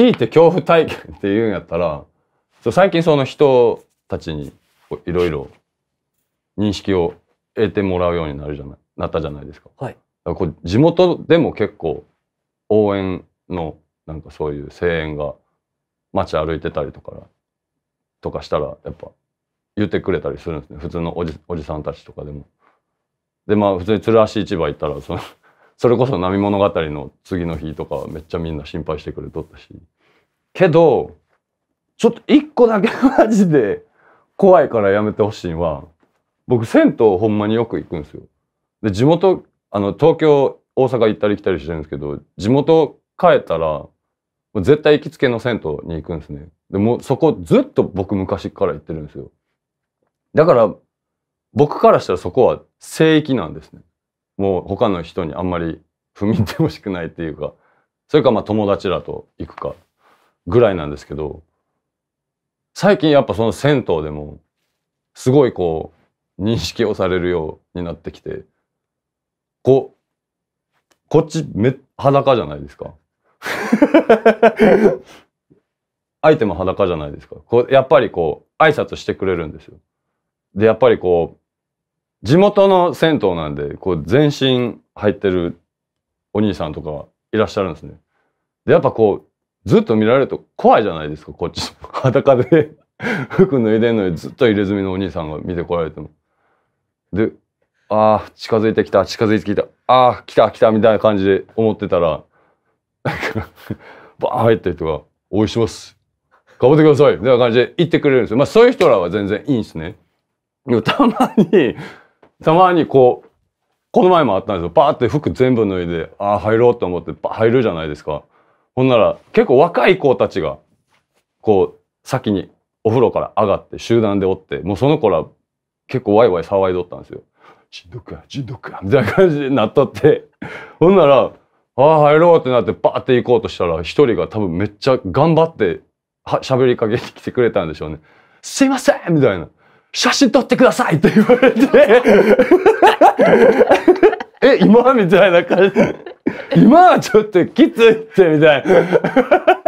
強いて恐怖体験っていうんやったら、最近その人たちにいろいろ認識を得てもらうようになるじゃない、なったじゃないですか。はい。だこ地元でも結構応援のなんかそういう声援が街歩いてたりとかとかしたらやっぱ言ってくれたりするんですね普通のおじおじさんたちとかでも。でまあ普通に鶴橋市場行ったらそのそれこそ波物語の次の日とかめっちゃみんな心配してくれとったし。けど、ちょっと一個だけマジで怖いからやめてほしいのは、僕銭湯ほんまによく行くんですよ。で、地元、あの、東京、大阪行ったり来たりしてるんですけど、地元帰ったら、絶対行きつけの銭湯に行くんですね。でもそこずっと僕昔から行ってるんですよ。だから僕からしたらそこは聖域なんですね。もう他の人にあんまり踏み入ってほしくないっていうかそれかまあ友達らと行くかぐらいなんですけど最近やっぱその銭湯でもすごいこう認識をされるようになってきてこうこっちめ裸じゃないですか相手も裸じゃないですかこうやっぱりこう挨拶してくれるんですよでやっぱりこう地元の銭湯なんで、こう全身入ってるお兄さんとかいらっしゃるんですね。で、やっぱこう、ずっと見られると怖いじゃないですか、こっち。裸で服脱いでんのにずっと入れ墨のお兄さんが見てこられても。で、ああ、近づいてきた、近づいてきた、ああ、来た、来た、みたいな感じで思ってたら、バーン入った人が、応援します。かぶってくださいみたいな感じで言ってくれるんですよ。まあそういう人らは全然いいんですね。でもたまに、たまにこう、この前もあったんですよ。パーって服全部脱いで、ああ、入ろうと思って、入るじゃないですか。ほんなら、結構若い子たちが、こう、先にお風呂から上がって、集団でおって、もうその子ら、結構ワイワイ騒いどったんですよ。しんどくや、しんどくや、みたいな感じになっとって。ほんなら、ああ、入ろうってなって、ばーって行こうとしたら、一人が多分めっちゃ頑張って、は、喋りかけてきてくれたんでしょうね。すいませんみたいな。写真撮ってくださいって言われてえ、今みたいな感じ。今はちょっときついってみたいな。